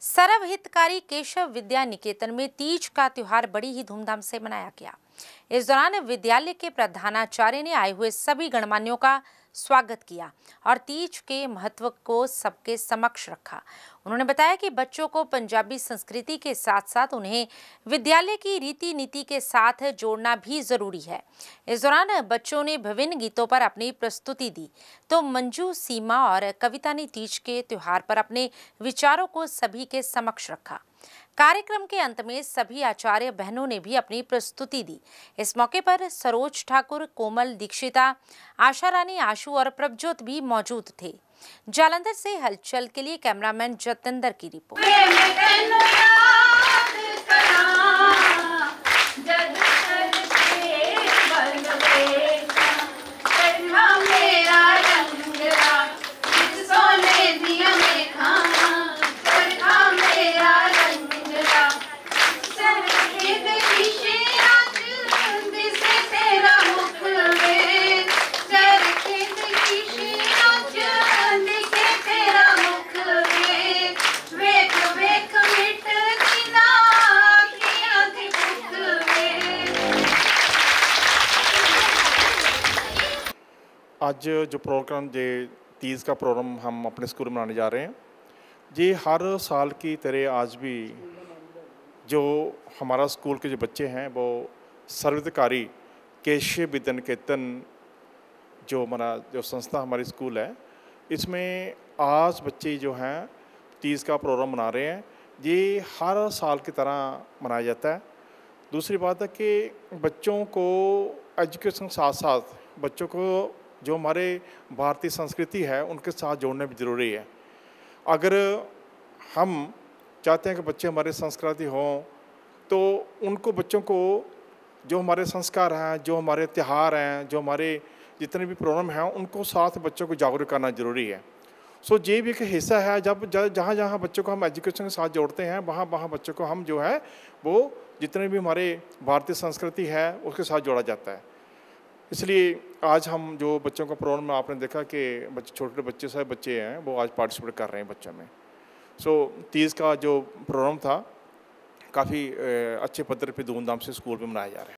सर्व हितकारी केशव विद्या निकेतन में तीज का त्योहार बड़ी ही धूमधाम से मनाया गया इस दौरान विद्यालय के प्रधानाचार्य ने आए हुए सभी गणमान्यों का स्वागत किया और तीज के महत्व को सबके समक्ष रखा उन्होंने बताया कि बच्चों को पंजाबी संस्कृति के साथ साथ उन्हें विद्यालय की रीति नीति के साथ जोड़ना भी जरूरी है इस दौरान बच्चों ने विभिन्न गीतों पर अपनी प्रस्तुति दी तो मंजू सीमा और कविता ने तीज के त्यौहार पर अपने विचारों को सभी के समक्ष रखा कार्यक्रम के अंत में सभी आचार्य बहनों ने भी अपनी प्रस्तुति दी इस मौके पर सरोज ठाकुर कोमल दीक्षिता आशा रानी आशु और प्रभजोत भी मौजूद थे जालंधर से हलचल के लिए कैमरामैन जतेंद्र की रिपोर्ट आज जो प्रोग्राम जे तीज का प्रोग्राम हम अपने स्कूल में मनाने जा रहे हैं ये हर साल की तरह आज भी जो हमारा स्कूल के जो बच्चे हैं वो सर्वधिकारी केशव विद्यन केतन जो हमारा जो संस्था हमारी स्कूल है इसमें आज बच्चे जो हैं तीज का प्रोग्राम मना रहे हैं ये हर साल की तरह मनाया जाता है दूसरी बात है कि बच्चों को एजुकेशन के साथ साथ बच्चों को जो हमारे भारतीय संस्कृति है उनके साथ जोड़ना भी ज़रूरी है अगर हम चाहते हैं कि बच्चे हमारे संस्कृति हों तो उनको बच्चों को जो हमारे संस्कार हैं जो हमारे त्यौहार हैं जो हमारे जितने भी प्रोग्राम हैं उनको साथ बच्चों को जागरूक करना ज़रूरी है सो so, ये भी एक हिस्सा है जब जहाँ जहाँ बच्चों को हम एजुकेशन के साथ जोड़ते हैं वहाँ वहाँ बच्चों को हम जो है वो जितने भी हमारे भारतीय संस्कृति है उसके साथ जोड़ा जाता है इसलिए आज हम जो बच्चों का प्रोग्राम में आपने देखा कि बच्चे छोटे छोटे बच्चे सारे बच्चे हैं वो आज पार्टिसिपेट कर रहे हैं बच्चों में सो so, तीज का जो प्रोग्राम था काफ़ी अच्छे पद्धति पे धूमधाम से स्कूल में मनाया जा रहा है